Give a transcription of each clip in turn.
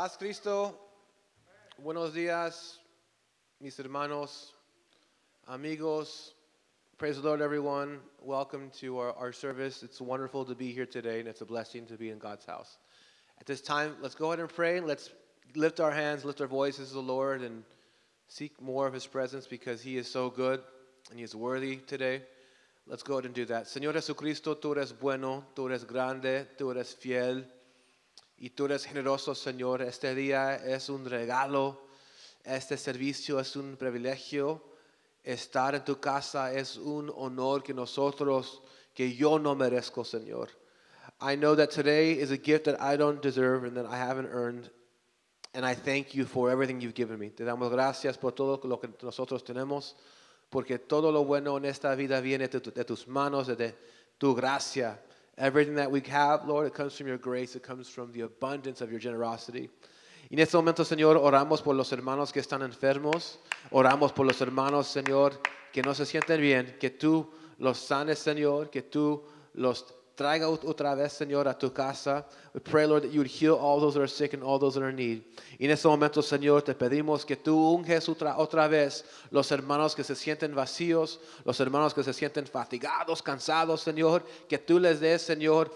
Paz Cristo, buenos días, mis hermanos, amigos. Praise the Lord, everyone. Welcome to our, our service. It's wonderful to be here today, and it's a blessing to be in God's house. At this time, let's go ahead and pray. Let's lift our hands, lift our voices to the Lord, and seek more of His presence because He is so good and He is worthy today. Let's go ahead and do that. Señor Jesucristo, tú eres bueno, tú eres grande, tú eres fiel. y tú eres generoso, Señor. Este día es un regalo, este servicio es un privilegio. Estar en tu casa es un honor que nosotros, que yo no merezco, Señor. I know that today is a gift that I don't deserve and that I haven't earned. And I thank you for everything you've given me. Te damos gracias por todo lo que nosotros tenemos, porque todo lo bueno en esta vida viene de, tus manos, de tu gracia. Everything that we have, Lord, it comes from your grace, it comes from the abundance of your generosity. Y en este momento, Señor, oramos por los hermanos que están enfermos, oramos por los hermanos, Señor, que no se sienten bien, que tú los sanes, Señor, que tú los Traiga otra vez, Señor, a tu casa. We pray, Lord, that you would heal all those that are sick and all those that are in need. Y en este momento, Señor, te pedimos que tú unges otra, otra vez los hermanos que se sienten vacíos, los hermanos que se sienten fatigados, cansados, Señor. Que tú les des, Señor,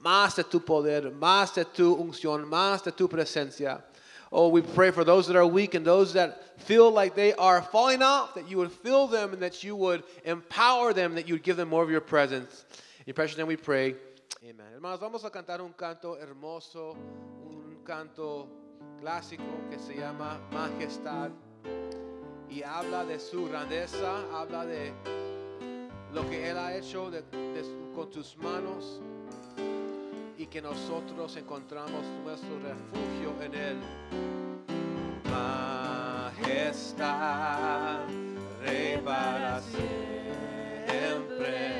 más de tu poder, más de tu unción, más de tu presencia. Oh, we pray for those that are weak and those that feel like they are falling off, that you would fill them and that you would empower them, that you would give them more of your presence. Hermanos, vamos a cantar un canto hermoso, un canto clásico que se llama Majestad y habla de su grandeza, habla de lo que Él ha hecho con tus manos y que nosotros encontramos nuestro refugio en Él. Majestad, Rey para siempre.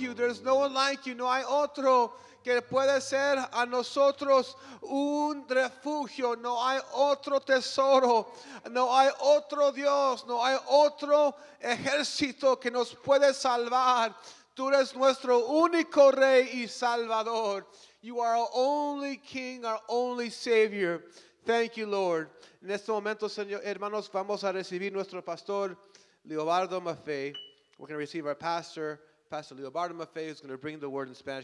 you, there's no one like you, no hay otro que puede ser a nosotros un refugio, no hay otro tesoro, no hay otro Dios, no hay otro ejército que nos puede salvar. Tú eres nuestro único rey y salvador. You are our only king, our only savior. Thank you, Lord. En este momento, señor, hermanos, vamos a recibir nuestro pastor Leobardo Maffei. We're going to receive our pastor. Pastor Leo Maffei is going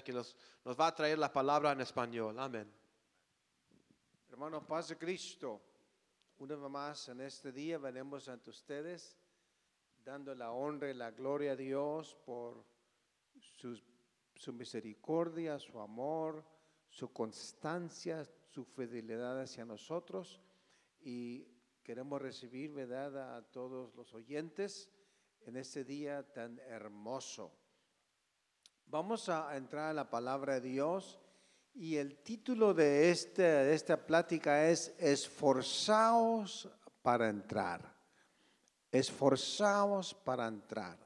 que nos, va a traer la palabra en español. Amén. hermano, paz de Cristo. Una vez más en este día venimos ante ustedes dando la honra y la gloria a Dios por su, su misericordia, su amor, su constancia, su fidelidad hacia nosotros y queremos recibir, ¿verdad?, a todos los oyentes en este día tan hermoso. Vamos a entrar a la palabra de Dios y el título de, este, de esta plática es Esforzaos para entrar. Esforzaos para entrar.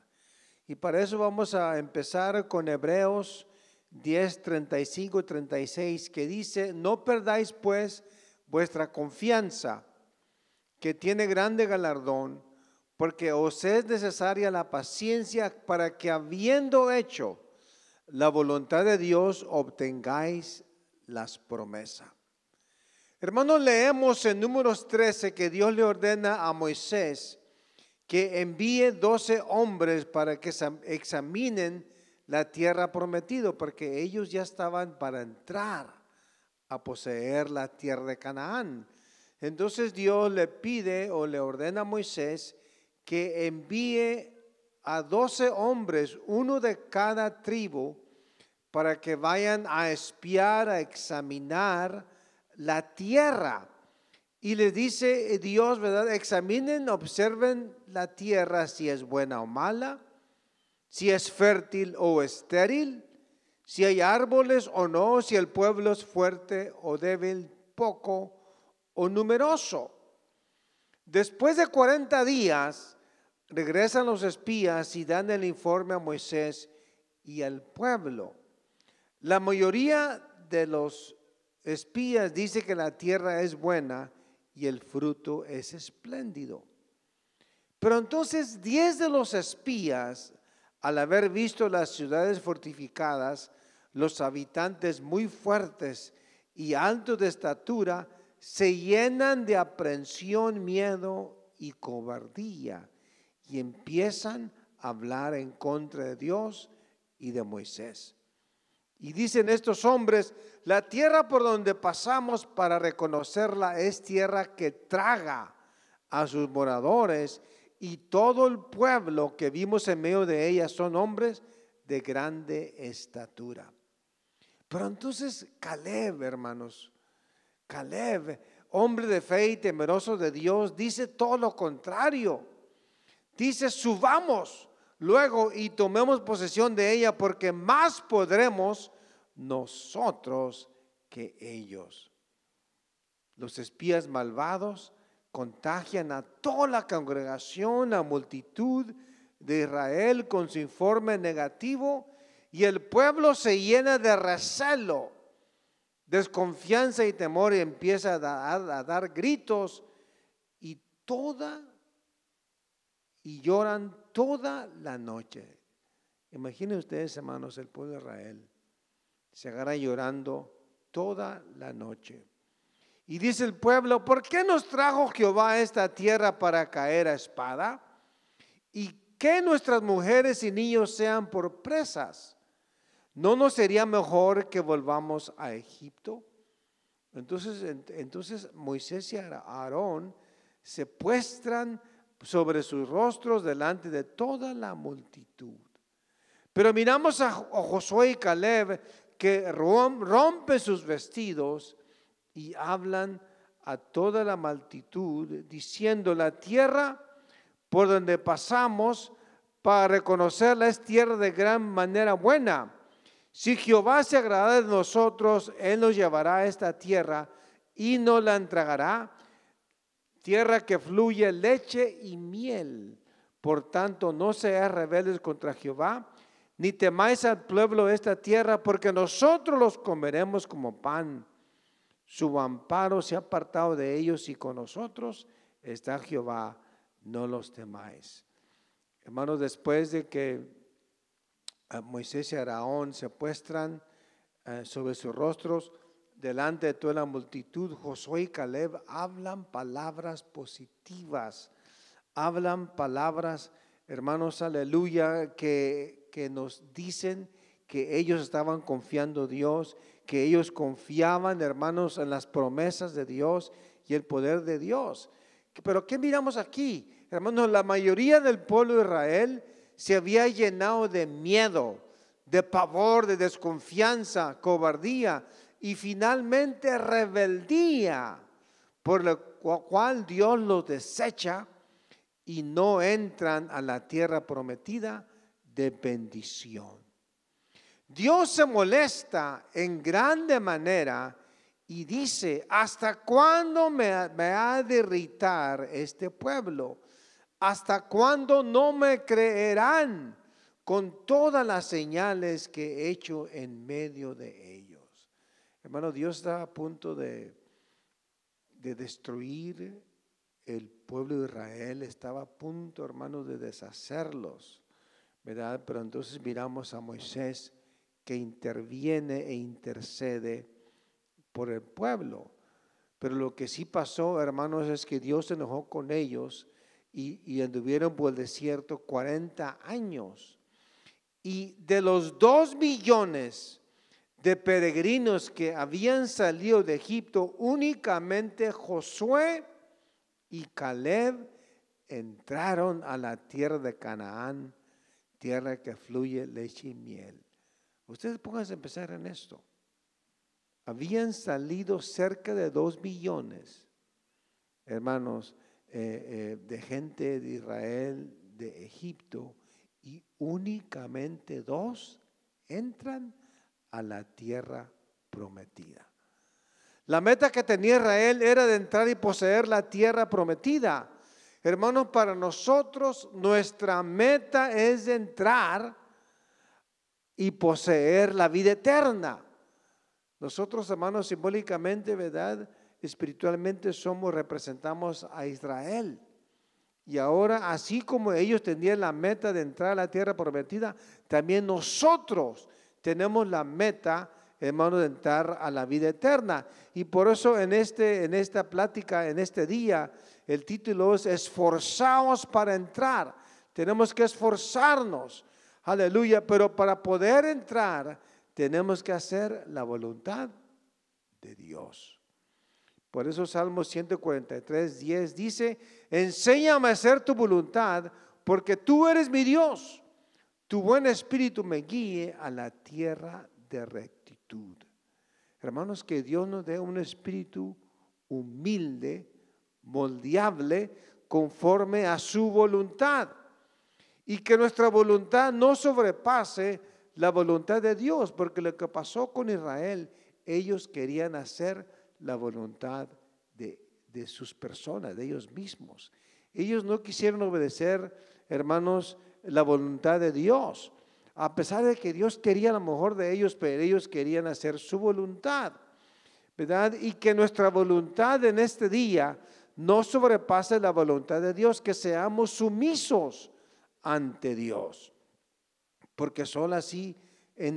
Y para eso vamos a empezar con Hebreos 10, 35 y 36, que dice, no perdáis pues vuestra confianza, que tiene grande galardón, porque os es necesaria la paciencia para que habiendo hecho, la voluntad de Dios obtengáis las promesas. Hermanos, leemos en números 13 que Dios le ordena a Moisés que envíe 12 hombres para que examinen la tierra prometida, porque ellos ya estaban para entrar a poseer la tierra de Canaán. Entonces Dios le pide o le ordena a Moisés que envíe a doce hombres, uno de cada tribu, para que vayan a espiar, a examinar la tierra. Y le dice Dios, ¿verdad? Examinen, observen la tierra si es buena o mala, si es fértil o estéril, si hay árboles o no, si el pueblo es fuerte o débil, poco o numeroso. Después de 40 días, Regresan los espías y dan el informe a Moisés y al pueblo. La mayoría de los espías dice que la tierra es buena y el fruto es espléndido. Pero entonces diez de los espías, al haber visto las ciudades fortificadas, los habitantes muy fuertes y altos de estatura, se llenan de aprensión, miedo y cobardía y empiezan a hablar en contra de Dios y de Moisés. Y dicen estos hombres, la tierra por donde pasamos para reconocerla es tierra que traga a sus moradores y todo el pueblo que vimos en medio de ella son hombres de grande estatura. Pero entonces Caleb, hermanos, Caleb, hombre de fe y temeroso de Dios, dice todo lo contrario. Dice, subamos luego y tomemos posesión de ella porque más podremos nosotros que ellos. Los espías malvados contagian a toda la congregación, a multitud de Israel con su informe negativo y el pueblo se llena de recelo, desconfianza y temor y empieza a dar, a dar gritos y toda y lloran toda la noche. Imaginen ustedes, hermanos, el pueblo de Israel se agarra llorando toda la noche. Y dice el pueblo, ¿por qué nos trajo Jehová a esta tierra para caer a espada? ¿Y que nuestras mujeres y niños sean por presas? ¿No nos sería mejor que volvamos a Egipto? Entonces, entonces Moisés y Aarón se puestran sobre sus rostros delante de toda la multitud. Pero miramos a Josué y Caleb que rompen sus vestidos y hablan a toda la multitud diciendo, la tierra por donde pasamos para reconocerla es tierra de gran manera buena. Si Jehová se agrada de nosotros, Él nos llevará a esta tierra y nos la entregará tierra que fluye leche y miel. Por tanto, no seas rebeldes contra Jehová, ni temáis al pueblo de esta tierra, porque nosotros los comeremos como pan. Su amparo se ha apartado de ellos y con nosotros está Jehová, no los temáis. Hermanos, después de que eh, Moisés y Araón se puestran eh, sobre sus rostros, delante de toda la multitud, Josué y Caleb hablan palabras positivas, hablan palabras, hermanos, aleluya, que, nos dicen que ellos estaban confiando en Dios, que ellos confiaban, hermanos, en las promesas de Dios y el poder de Dios. Pero ¿qué miramos aquí? Hermanos, la mayoría del pueblo de Israel se había llenado de miedo, de pavor, de desconfianza, cobardía, y finalmente rebeldía, por lo cual Dios los desecha y no entran a la tierra prometida de bendición. Dios se molesta en grande manera y dice, ¿hasta cuándo me, me ha de irritar este pueblo? ¿Hasta cuándo no me creerán con todas las señales que he hecho en medio de ellos? Hermano, Dios estaba a punto de, de destruir el pueblo de Israel, estaba a punto, hermano, de deshacerlos, ¿verdad? Pero entonces miramos a Moisés que interviene e intercede por el pueblo. Pero lo que sí pasó, hermanos, es que Dios se enojó con ellos y, y anduvieron por el desierto 40 años. Y de los 2 millones, de peregrinos que habían salido de Egipto, únicamente Josué y Caleb entraron a la tierra de Canaán, tierra que fluye leche y miel. Ustedes pónganse a empezar en esto. Habían salido cerca de dos millones, hermanos, eh, eh, de gente de Israel, de Egipto, y únicamente dos entran a la tierra prometida. La meta que tenía Israel era de entrar y poseer la tierra prometida. Hermanos, para nosotros nuestra meta es entrar y poseer la vida eterna. Nosotros, hermanos, simbólicamente, ¿verdad? Espiritualmente somos, representamos a Israel. Y ahora, así como ellos tenían la meta de entrar a la tierra prometida, también nosotros tenemos la meta, hermano, de entrar a la vida eterna. Y por eso en, este, en esta plática, en este día, el título es Esforzaos para entrar. Tenemos que esforzarnos. Aleluya, pero para poder entrar tenemos que hacer la voluntad de Dios. Por eso Salmo 143, 10 dice, enséñame a hacer tu voluntad, porque tú eres mi Dios. Tu buen espíritu me guíe a la tierra de rectitud. Hermanos, que Dios nos dé un espíritu humilde, moldeable, conforme a su voluntad. Y que nuestra voluntad no sobrepase la voluntad de Dios, porque lo que pasó con Israel, ellos querían hacer la voluntad de, de sus personas, de ellos mismos. Ellos no quisieron obedecer, hermanos, la voluntad de Dios. A pesar de que Dios quería lo mejor de ellos, pero ellos querían hacer su voluntad. ¿Verdad? Y que nuestra voluntad en este día no sobrepase la voluntad de Dios, que seamos sumisos ante Dios. Porque solo así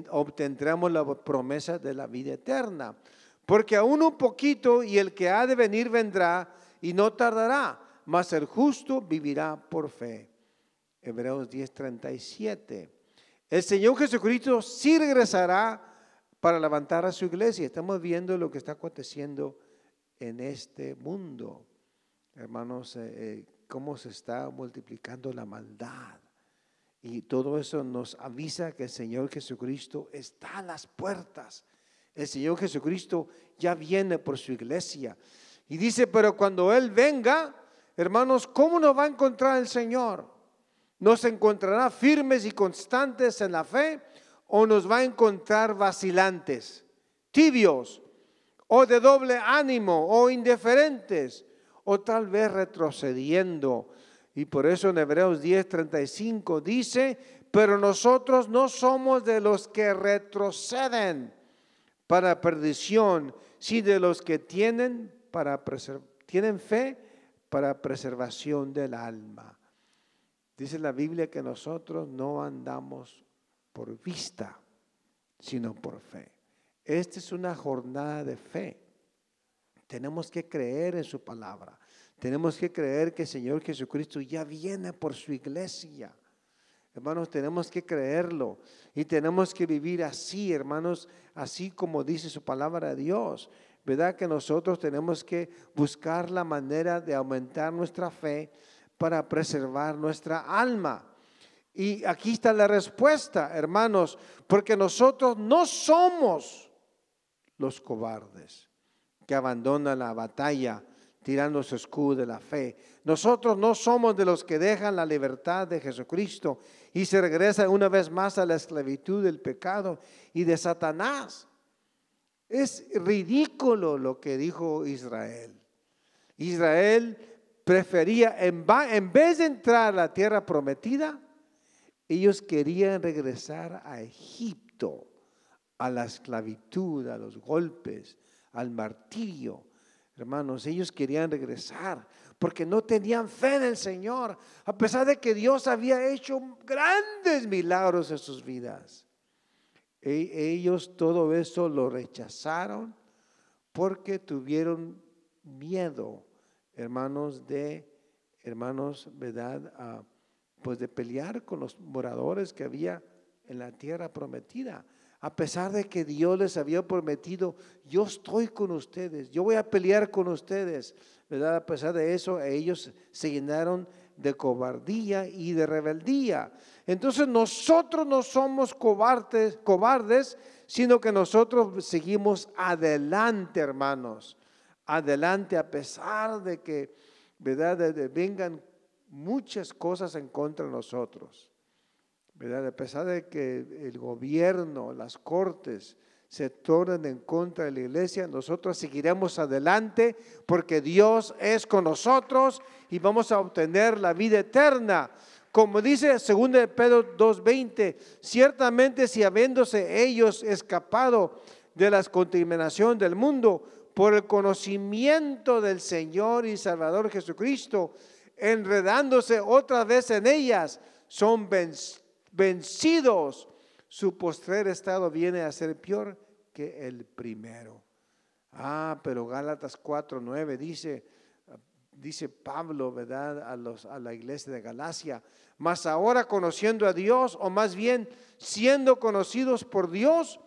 obtendremos la promesa de la vida eterna. Porque aún un poquito y el que ha de venir vendrá y no tardará, mas el justo vivirá por fe. Hebreos 10:37. El Señor Jesucristo sí regresará para levantar a su iglesia. Estamos viendo lo que está aconteciendo en este mundo. Hermanos, eh, eh, cómo se está multiplicando la maldad. Y todo eso nos avisa que el Señor Jesucristo está a las puertas. El Señor Jesucristo ya viene por su iglesia. Y dice, pero cuando Él venga, hermanos, ¿cómo nos va a encontrar el Señor? nos encontrará firmes y constantes en la fe o nos va a encontrar vacilantes, tibios o de doble ánimo o indiferentes o tal vez retrocediendo. Y por eso en Hebreos 10:35 dice, pero nosotros no somos de los que retroceden para perdición, sino de los que tienen, para tienen fe para preservación del alma. Dice la Biblia que nosotros no andamos por vista, sino por fe. Esta es una jornada de fe. Tenemos que creer en su palabra. Tenemos que creer que el Señor Jesucristo ya viene por su iglesia. Hermanos, tenemos que creerlo y tenemos que vivir así, hermanos, así como dice su palabra de Dios. ¿Verdad que nosotros tenemos que buscar la manera de aumentar nuestra fe, para preservar nuestra alma. Y aquí está la respuesta, hermanos, porque nosotros no somos los cobardes que abandonan la batalla tirando su escudo de la fe. Nosotros no somos de los que dejan la libertad de Jesucristo y se regresan una vez más a la esclavitud del pecado y de Satanás. Es ridículo lo que dijo Israel. Israel prefería, en, en vez de entrar a la tierra prometida, ellos querían regresar a Egipto, a la esclavitud, a los golpes, al martirio. Hermanos, ellos querían regresar porque no tenían fe en el Señor, a pesar de que Dios había hecho grandes milagros en sus vidas. E, ellos todo eso lo rechazaron porque tuvieron miedo hermanos, de, hermanos, ¿verdad? pues de pelear con los moradores que había en la tierra prometida. A pesar de que Dios les había prometido, yo estoy con ustedes, yo voy a pelear con ustedes, ¿verdad? A pesar de eso, ellos se llenaron de cobardía y de rebeldía. Entonces nosotros no somos cobardes, cobardes, sino que nosotros seguimos adelante, hermanos adelante a pesar de que, ¿verdad? vengan muchas cosas en contra de nosotros, A pesar de que el gobierno, las cortes se tornen en contra de la iglesia, nosotros seguiremos adelante porque Dios es con nosotros y vamos a obtener la vida eterna. Como dice 2 de Pedro 2.20, ciertamente si habiéndose ellos escapado de la contaminación del mundo, por el conocimiento del Señor y Salvador Jesucristo, enredándose otra vez en ellas, son vencidos. Su postrer estado viene a ser peor que el primero. Ah, pero Gálatas 4:9 dice, dice Pablo, ¿verdad? A, los, a la iglesia de Galacia. Mas ahora conociendo a Dios, o más bien siendo conocidos por Dios,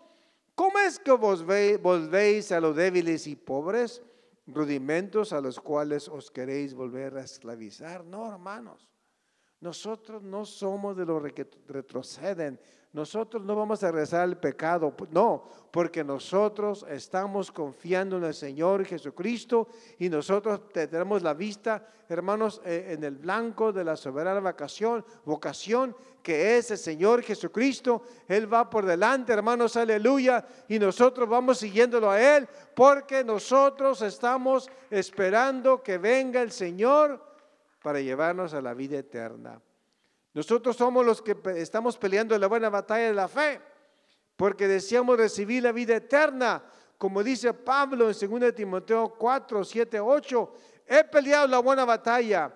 ¿Cómo es que vos volvéis a los débiles y pobres, rudimentos a los cuales os queréis volver a esclavizar? No, hermanos. Nosotros no somos de los que retroceden, nosotros no vamos a rezar el pecado, no, porque nosotros estamos confiando en el Señor Jesucristo y nosotros tenemos la vista, hermanos, eh, en el blanco de la soberana vacación, vocación que es el Señor Jesucristo. Él va por delante, hermanos, aleluya, y nosotros vamos siguiéndolo a Él, porque nosotros estamos esperando que venga el Señor para llevarnos a la vida eterna. Nosotros somos los que estamos peleando la buena batalla de la fe, porque deseamos recibir la vida eterna. Como dice Pablo en 2 Timoteo 4, 7, 8, he peleado la buena batalla,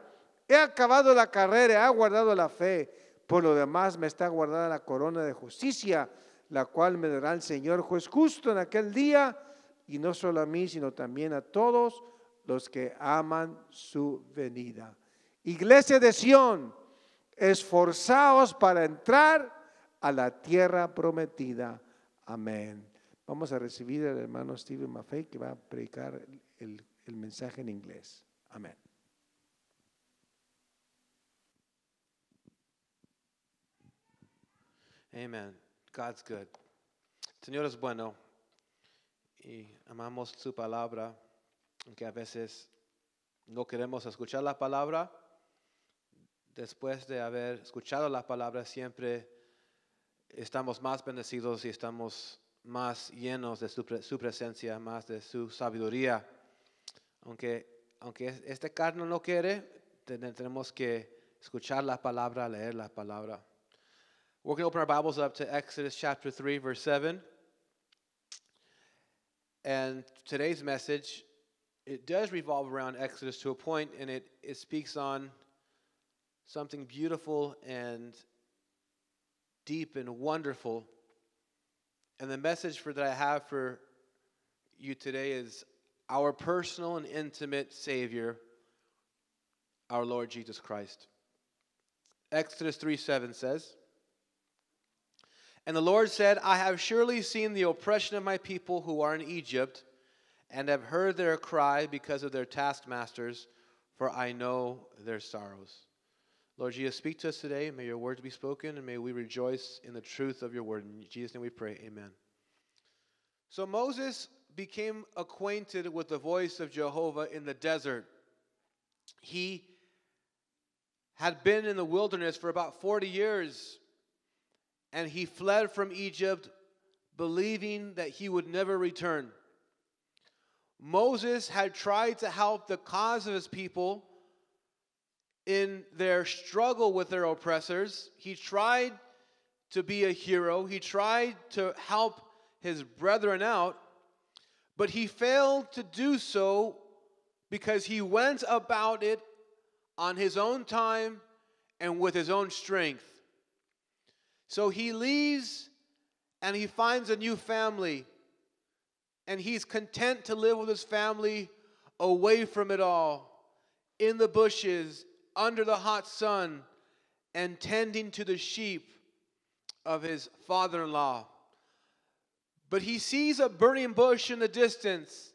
he acabado la carrera, he guardado la fe. Por lo demás me está guardada la corona de justicia, la cual me dará el Señor juez justo en aquel día, y no solo a mí, sino también a todos los que aman su venida. Iglesia de Sión Esforzaos para entrar a la tierra prometida. Amén. Vamos a recibir al hermano Stephen Maffei que va a predicar el, mensaje en inglés. Amén. Amen. God's good. Señor es bueno y amamos su palabra, aunque a veces no queremos escuchar la palabra después de haber escuchado la palabra, siempre estamos más bendecidos y estamos más llenos de su, presencia, más de su sabiduría. Aunque, aunque este carne no quiere, tenemos que escuchar la palabra, leer la palabra. We're going to open our Bibles up to Exodus chapter 3, verse 7. And today's message, it does revolve around Exodus to a point, and it, it speaks on something beautiful and deep and wonderful. And the message for that I have for you today is our personal and intimate Savior, our Lord Jesus Christ. Exodus 3 7 says, And the Lord said, I have surely seen the oppression of my people who are in Egypt, and have heard their cry because of their taskmasters, for I know their sorrows. Lord Jesus, speak to us today. May your words be spoken, and may we rejoice in the truth of your word. In Jesus' name we pray. Amen. So Moses became acquainted with the voice of Jehovah in the desert. He had been in the wilderness for about 40 years, and he fled from Egypt, believing that he would never return. Moses had tried to help the cause of his people in their struggle with their oppressors, he tried to be a hero, he tried to help his brethren out, but he failed to do so because he went about it on his own time and with his own strength. So he leaves and he finds a new family, and he's content to live with his family away from it all, in the bushes, under the hot sun and tending to the sheep of his father in law. But he sees a burning bush in the distance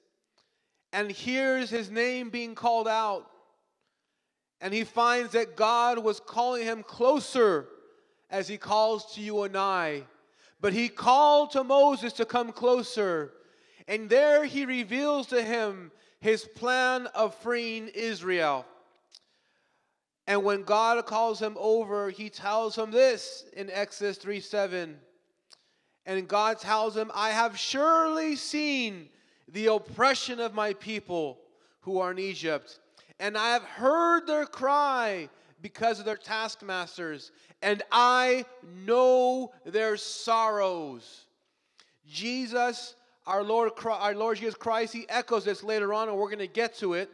and hears his name being called out. And he finds that God was calling him closer as he calls to you and I. But he called to Moses to come closer. And there he reveals to him his plan of freeing Israel. And when God calls him over, he tells him this in Exodus 3 7. And God tells him, I have surely seen the oppression of my people who are in Egypt, and I have heard their cry because of their taskmasters, and I know their sorrows. Jesus, our Lord, our Lord Jesus Christ, he echoes this later on, and we're going to get to it.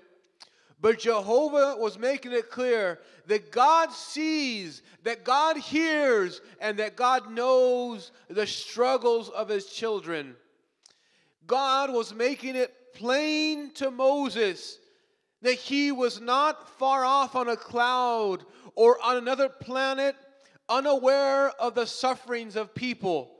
But Jehovah was making it clear that God sees, that God hears, and that God knows the struggles of his children. God was making it plain to Moses that he was not far off on a cloud or on another planet, unaware of the sufferings of people,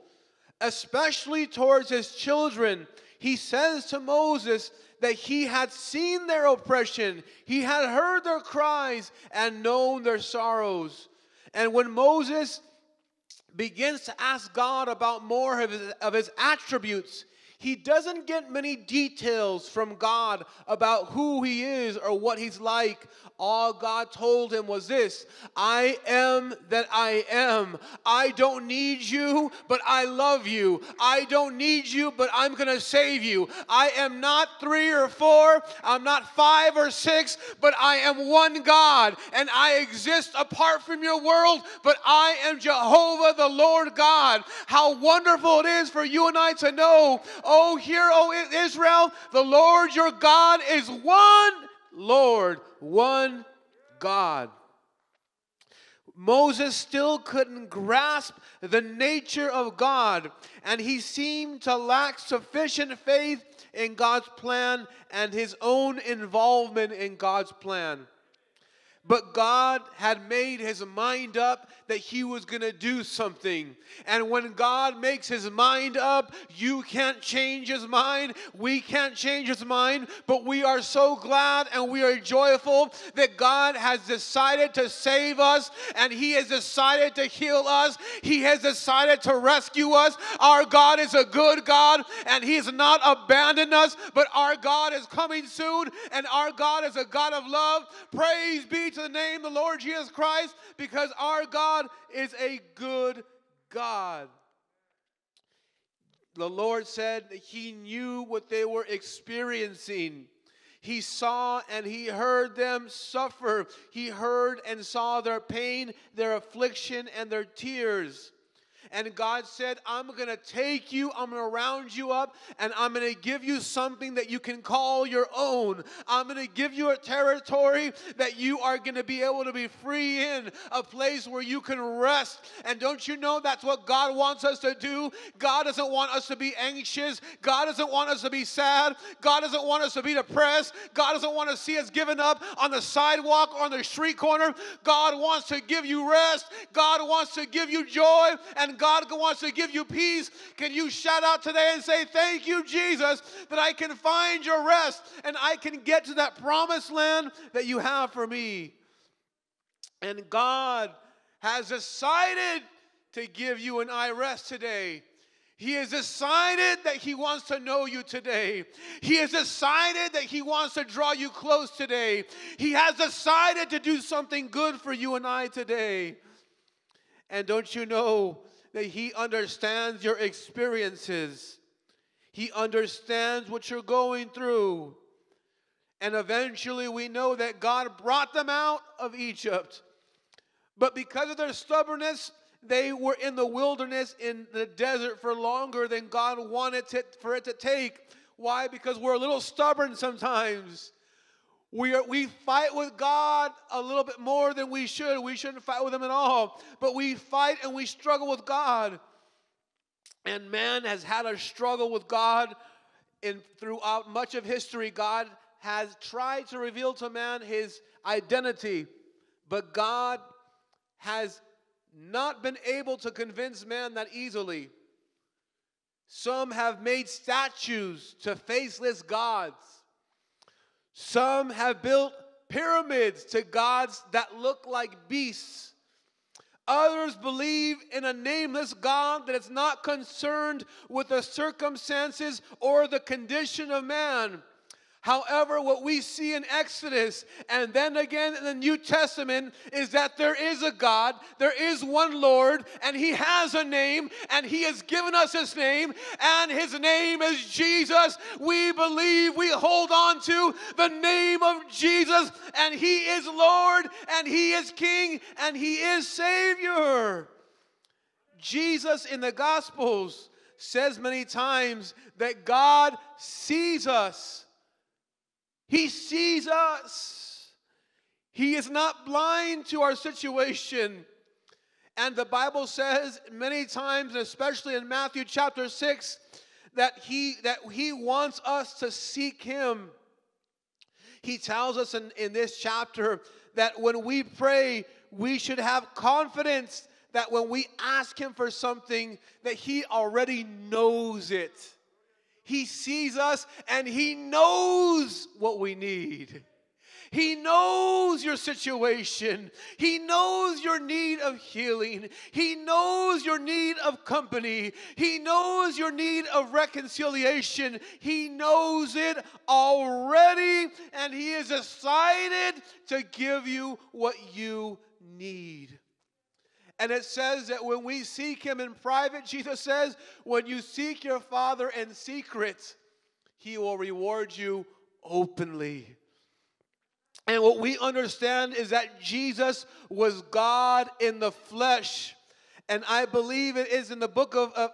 especially towards his children he says to Moses that he had seen their oppression, he had heard their cries, and known their sorrows. And when Moses begins to ask God about more of his, of his attributes, he doesn't get many details from God about who he is or what he's like. All God told him was this I am that I am. I don't need you, but I love you. I don't need you, but I'm going to save you. I am not three or four. I'm not five or six, but I am one God, and I exist apart from your world, but I am Jehovah, the Lord God. How wonderful it is for you and I to know Oh, hear, O Israel, the Lord your God is one Lord, one God. Moses still couldn't grasp the nature of God, and he seemed to lack sufficient faith in God's plan and his own involvement in God's plan. But God had made his mind up that he was going to do something. And when God makes his mind up, you can't change his mind. We can't change his mind. But we are so glad and we are joyful that God has decided to save us and he has decided to heal us. He has decided to rescue us. Our God is a good God and he has not abandoned us, but our God is coming soon and our God is a God of love. Praise be to to the name the Lord Jesus Christ because our God is a good God. The Lord said he knew what they were experiencing. He saw and he heard them suffer. He heard and saw their pain, their affliction, and their tears. And God said, I'm going to take you, I'm going to round you up, and I'm going to give you something that you can call your own. I'm going to give you a territory that you are going to be able to be free in, a place where you can rest. And don't you know that's what God wants us to do? God doesn't want us to be anxious. God doesn't want us to be sad. God doesn't want us to be depressed. God doesn't want to see us giving up on the sidewalk or on the street corner. God wants to give you rest. God wants to give you joy. And God wants to give you peace, can you shout out today and say, Thank you, Jesus, that I can find your rest and I can get to that promised land that you have for me? And God has decided to give you an eye rest today. He has decided that he wants to know you today. He has decided that he wants to draw you close today. He has decided to do something good for you and I today. And don't you know that He understands your experiences. He understands what you're going through. And eventually we know that God brought them out of Egypt. But because of their stubbornness, they were in the wilderness in the desert for longer than God wanted to, for it to take. Why? Because we're a little stubborn sometimes. We, are, we fight with God a little bit more than we should. We shouldn't fight with Him at all. But we fight and we struggle with God. And man has had a struggle with God in, throughout much of history. God has tried to reveal to man His identity, but God has not been able to convince man that easily. Some have made statues to faceless gods some have built pyramids to gods that look like beasts. Others believe in a nameless God that is not concerned with the circumstances or the condition of man. However, what we see in Exodus and then again in the New Testament is that there is a God, there is one Lord, and He has a name, and He has given us His name, and His name is Jesus. We believe, we hold on to the name of Jesus, and He is Lord, and He is King, and He is Savior. Jesus in the Gospels says many times that God sees us he sees us. He is not blind to our situation. And the Bible says many times, especially in Matthew chapter 6, that he, that he wants us to seek him. He tells us in, in this chapter that when we pray, we should have confidence that when we ask him for something, that he already knows it. He sees us and He knows what we need. He knows your situation. He knows your need of healing. He knows your need of company. He knows your need of reconciliation. He knows it already, and He is decided to give you what you need. And it says that when we seek him in private, Jesus says, when you seek your Father in secret, he will reward you openly. And what we understand is that Jesus was God in the flesh. And I believe it is in the book of, of,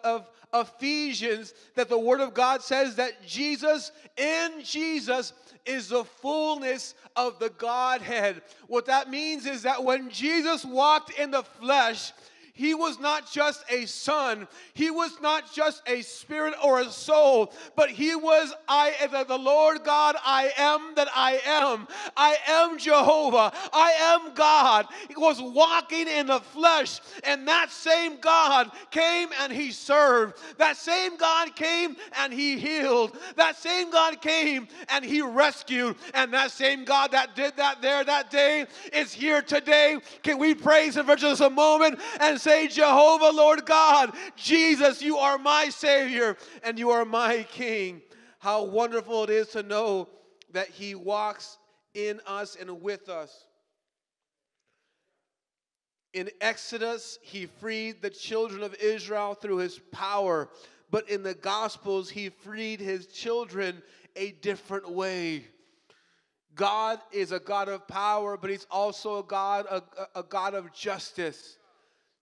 of Ephesians that the Word of God says that Jesus, in Jesus, is the fullness of the Godhead. What that means is that when Jesus walked in the flesh, he was not just a son, he was not just a spirit or a soul, but he was I the Lord God, I am that I am. I am Jehovah. I am God. He was walking in the flesh, and that same God came and he served. That same God came and he healed. That same God came and he rescued. And that same God that did that there that day is here today. Can we praise him for just a moment and say, Jehovah, Lord God, Jesus, you are my Savior and you are my King. How wonderful it is to know that He walks in us and with us. In Exodus, he freed the children of Israel through his power, but in the Gospels, he freed his children a different way. God is a God of power, but he's also a God, a, a God of justice.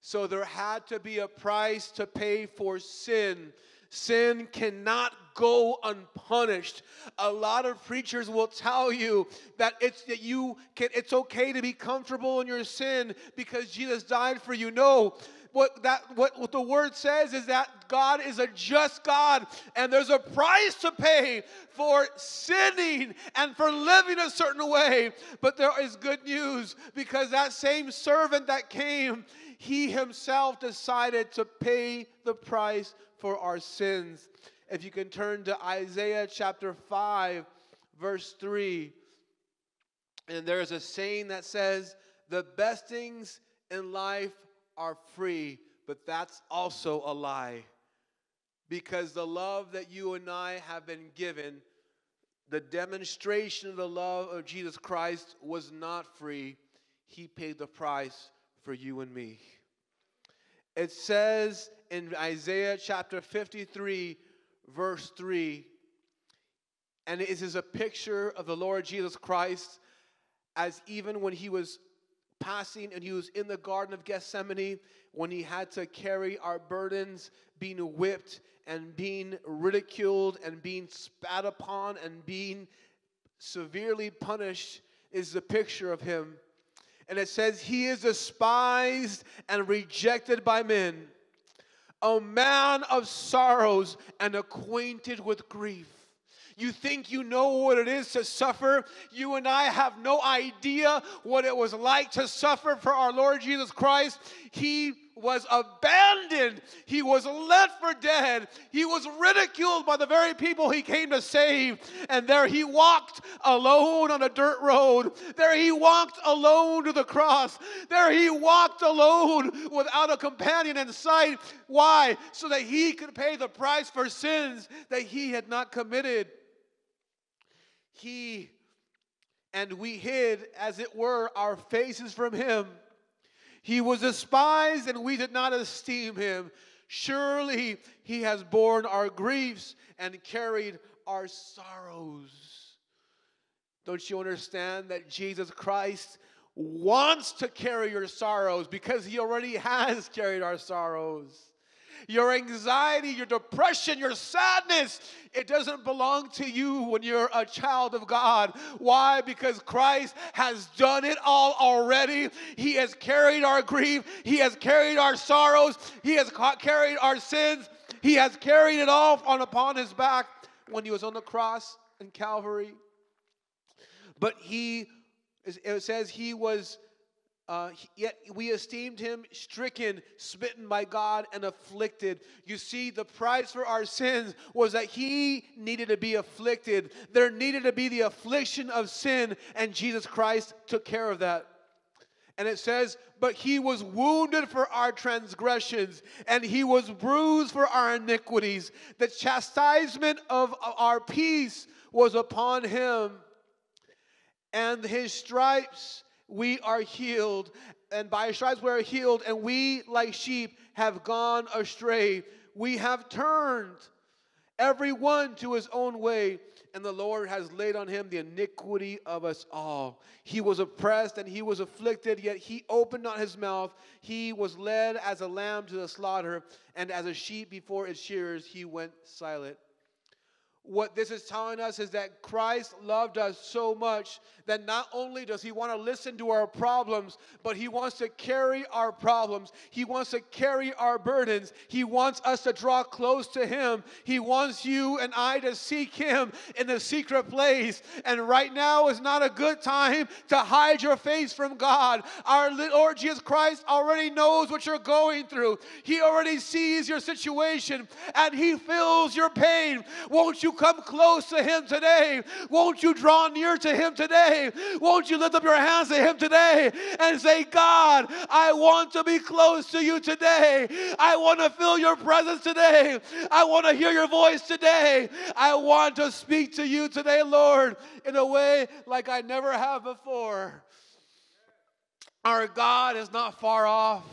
So there had to be a price to pay for sin. Sin cannot go unpunished. A lot of preachers will tell you that it's that you can it's okay to be comfortable in your sin because Jesus died for you. No, what that what, what the word says is that God is a just God and there's a price to pay for sinning and for living a certain way. But there is good news because that same servant that came he himself decided to pay the price for our sins. If you can turn to Isaiah chapter 5, verse 3, and there is a saying that says, The best things in life are free, but that's also a lie. Because the love that you and I have been given, the demonstration of the love of Jesus Christ was not free. He paid the price for you and me. It says in Isaiah chapter 53, verse 3, and it is a picture of the Lord Jesus Christ as even when he was passing and he was in the Garden of Gethsemane, when he had to carry our burdens, being whipped and being ridiculed and being spat upon and being severely punished, is the picture of him and it says, He is despised and rejected by men, a man of sorrows and acquainted with grief. You think you know what it is to suffer. You and I have no idea what it was like to suffer for our Lord Jesus Christ. He was abandoned. He was left for dead. He was ridiculed by the very people he came to save. And there he walked alone on a dirt road. There he walked alone to the cross. There he walked alone without a companion in sight. Why? So that he could pay the price for sins that he had not committed. He and we hid, as it were, our faces from him he was despised and we did not esteem him. Surely he has borne our griefs and carried our sorrows. Don't you understand that Jesus Christ wants to carry your sorrows because he already has carried our sorrows? your anxiety, your depression, your sadness. It doesn't belong to you when you're a child of God. Why? Because Christ has done it all already. He has carried our grief, He has carried our sorrows, He has ca- carried our sins, He has carried it all on upon His back when He was on the cross in Calvary. But He, it says, He was uh, yet we esteemed him stricken, smitten by God, and afflicted. You see, the price for our sins was that he needed to be afflicted. There needed to be the affliction of sin, and Jesus Christ took care of that. And it says, But he was wounded for our transgressions, and he was bruised for our iniquities. The chastisement of our peace was upon him, and his stripes we are healed, and by his stripes we are healed, and we, like sheep, have gone astray. We have turned everyone to his own way, and the Lord has laid on him the iniquity of us all. He was oppressed and he was afflicted, yet he opened not his mouth. He was led as a lamb to the slaughter, and as a sheep before its shearers, he went silent. What this is telling us is that Christ loved us so much that not only does He want to listen to our problems, but He wants to carry our problems. He wants to carry our burdens. He wants us to draw close to Him. He wants you and I to seek Him in the secret place. And right now is not a good time to hide your face from God. Our Lord Jesus Christ already knows what you're going through, He already sees your situation and He feels your pain. Won't you? you come close to Him today? Won't you draw near to Him today? Won't you lift up your hands to Him today and say, God, I want to be close to you today. I want to feel your presence today. I want to hear your voice today. I want to speak to you today, Lord, in a way like I never have before. Our God is not far off.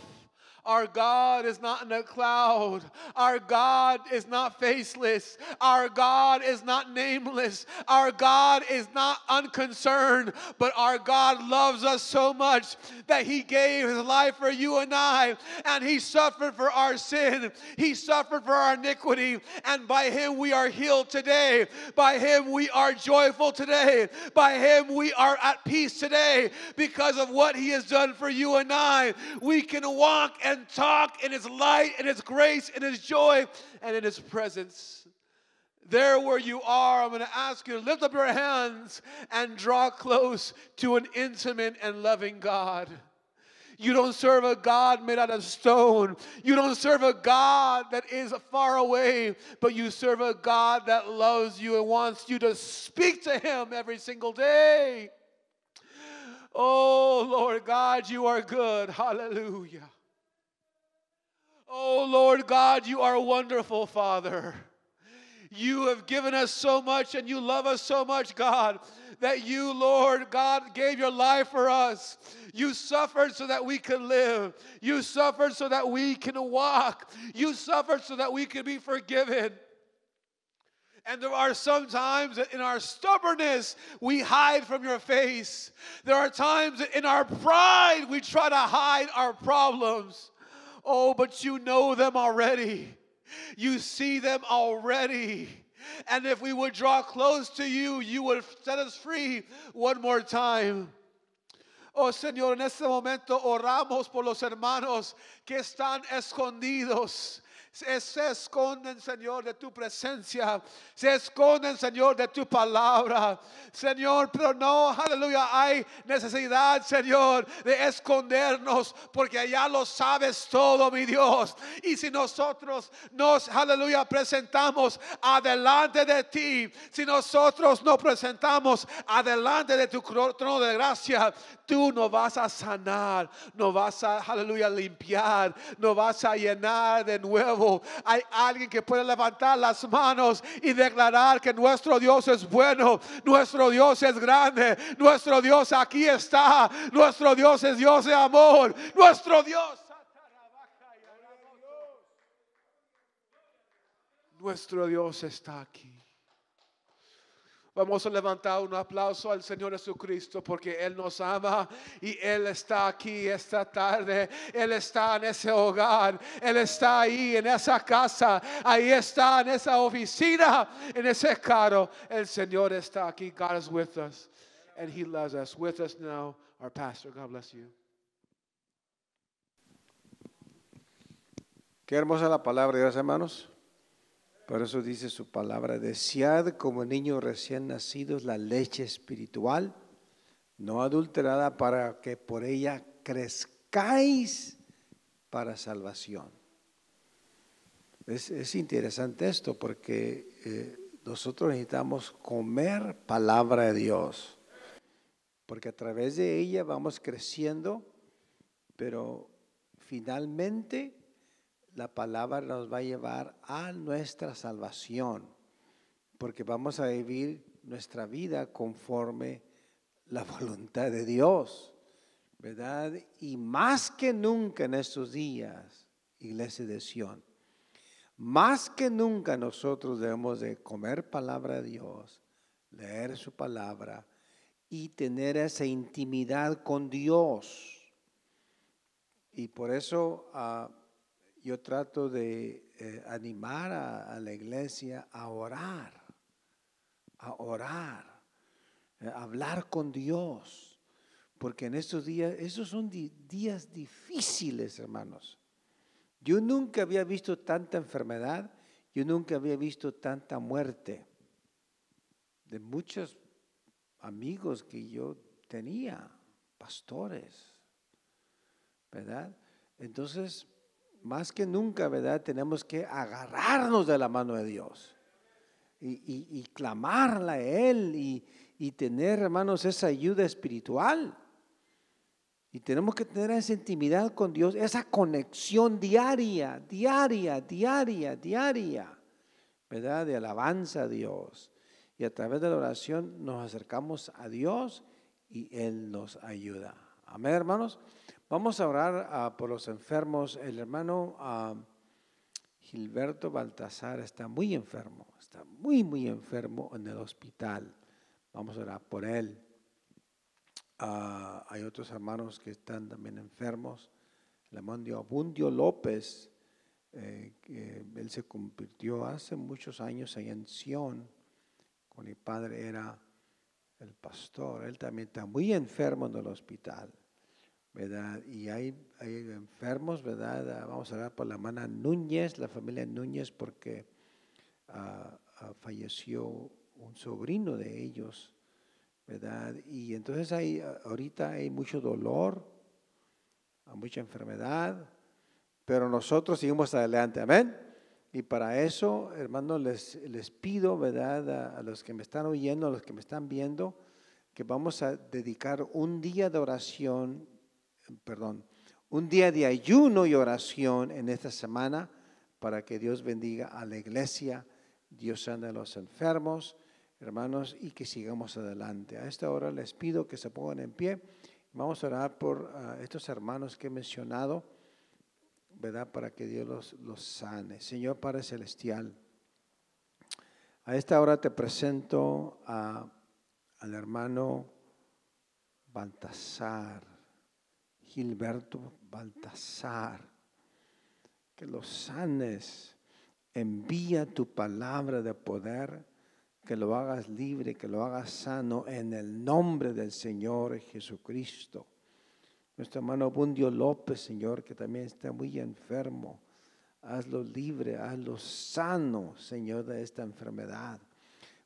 Our God is not in a cloud. Our God is not faceless. Our God is not nameless. Our God is not unconcerned, but our God loves us so much that He gave His life for you and I, and He suffered for our sin. He suffered for our iniquity, and by Him we are healed today. By Him we are joyful today. By Him we are at peace today because of what He has done for you and I. We can walk and and talk in His light, in His grace, in His joy, and in His presence. There where you are, I'm going to ask you to lift up your hands and draw close to an intimate and loving God. You don't serve a God made out of stone. You don't serve a God that is far away, but you serve a God that loves you and wants you to speak to Him every single day. Oh, Lord God, you are good. Hallelujah. Oh, Lord God, you are wonderful, Father. You have given us so much and you love us so much, God, that you, Lord God, gave your life for us. You suffered so that we could live. You suffered so that we can walk. You suffered so that we could be forgiven. And there are some times that in our stubbornness we hide from your face. There are times that in our pride we try to hide our problems. Oh, but you know them already. You see them already. And if we would draw close to you, you would set us free one more time. Oh Señor, en este momento oramos por los hermanos que están escondidos Se, esconden, Señor, de tu presencia. Se esconden, Señor, de tu palabra. Señor, pero no, aleluya, hay necesidad, Señor, de escondernos porque ya lo sabes todo, mi Dios. Y si nosotros nos, aleluya, presentamos adelante de ti, si nosotros nos presentamos adelante de tu trono de gracia, tú no vas a sanar, no vas a, aleluya, limpiar, no vas a llenar de nuevo. Hay alguien que puede levantar las manos y declarar que nuestro Dios es bueno, nuestro Dios es grande, nuestro Dios aquí está, nuestro Dios es Dios de amor, nuestro Dios. Nuestro Dios está aquí. Vamos a levantar un aplauso al Señor Jesucristo porque Él nos ama y Él está aquí esta tarde. Él está en ese hogar. Él está ahí en esa casa. Ahí está en esa oficina, en ese carro. El Señor está aquí. God is with us and He loves us. With us now, our pastor. God bless you. Qué hermosa la palabra de Dios, hermanos. Por eso dice su palabra, desead como niños recién nacidos la leche espiritual, no adulterada, para que por ella crezcáis para salvación. Es, interesante esto porque eh, nosotros necesitamos comer palabra de Dios, porque a través de ella vamos creciendo, pero finalmente la palabra nos va a llevar a nuestra salvación, porque vamos a vivir nuestra vida conforme la voluntad de Dios, ¿verdad? Y más que nunca en estos días, iglesia de Sion, más que nunca nosotros debemos de comer palabra de Dios, leer su palabra y tener esa intimidad con Dios. Y por eso... Ah, yo trato de eh, animar a, la iglesia a orar, a orar, a eh, hablar con Dios, porque en estos días, esos son días difíciles, hermanos. Yo nunca había visto tanta enfermedad, yo nunca había visto tanta muerte de muchos amigos que yo tenía, pastores, ¿verdad? Entonces, más que nunca, ¿verdad? Tenemos que agarrarnos de la mano de Dios y, y, clamarla a Él y, y, tener, hermanos, esa ayuda espiritual. Y tenemos que tener esa intimidad con Dios, esa conexión diaria, diaria, diaria, diaria, ¿verdad? De alabanza a Dios. Y a través de la oración nos acercamos a Dios y Él nos ayuda. Amén, hermanos. Vamos a orar ah, por los enfermos. El hermano ah, Gilberto Baltasar está muy enfermo, está muy, muy enfermo en el hospital. Vamos a orar por él. Ah, hay otros hermanos que están también enfermos. El hermano Abundio López, eh, él se convirtió hace muchos años en Sion, con el padre era el pastor. Él también está muy enfermo en el hospital. ¿verdad? Y hay, enfermos, ¿verdad? Ah, vamos a hablar por la hermana Núñez, la familia Núñez, porque ah, ah, falleció un sobrino de ellos, ¿verdad? Y entonces hay, ahorita hay mucho dolor, mucha enfermedad, pero nosotros seguimos adelante, amén. Y para eso, hermanos, les, les pido, ¿verdad? a, los que me están oyendo, a los que me están viendo, que vamos a dedicar un día de oración perdón, un día de ayuno y oración en esta semana para que Dios bendiga a la iglesia, Dios sane a los enfermos, hermanos, y que sigamos adelante. A esta hora les pido que se pongan en pie. Vamos a orar por ah, estos hermanos que he mencionado, ¿verdad? Para que Dios los, sane. Señor Padre Celestial, a esta hora te presento al hermano Baltasar. Gilberto Baltasar, que los sanes, envía tu palabra de poder, que lo hagas libre, que lo hagas sano en el nombre del Señor Jesucristo. Nuestro hermano Bundio López, Señor, que también está muy enfermo, hazlo libre, hazlo sano, Señor, de esta enfermedad.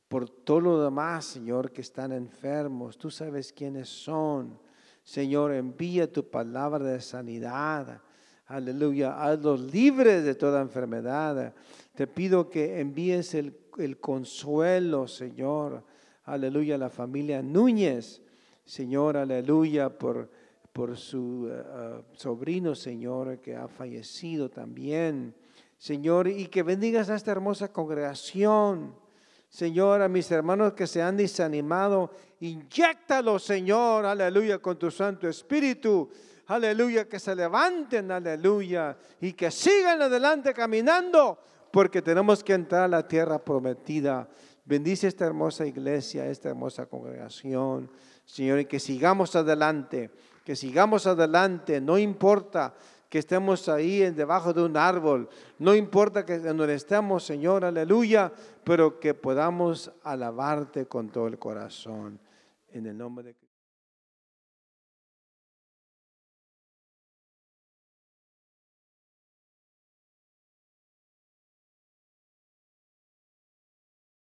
Por todo lo demás, Señor, que están enfermos, tú sabes quiénes son Señor, envía tu palabra de sanidad. Aleluya, los libres de toda enfermedad. Te pido que envíes el, consuelo, Señor. Aleluya, a la familia Núñez. Señor, aleluya, por, por su eh, eh, sobrino, Señor, que ha fallecido también. Señor, y que bendigas a esta hermosa congregación. Señor, a mis hermanos que se han desanimado, inyectalos, Señor, aleluya, con tu Santo Espíritu. Aleluya, que se levanten, aleluya, y que sigan adelante caminando, porque tenemos que entrar a la tierra prometida. Bendice esta hermosa iglesia, esta hermosa congregación, Señor, y que sigamos adelante, que sigamos adelante, no importa que estemos ahí debajo de un árbol, no importa que donde estemos, Señor, aleluya, pero que podamos alabarte con todo el corazón. En el nombre de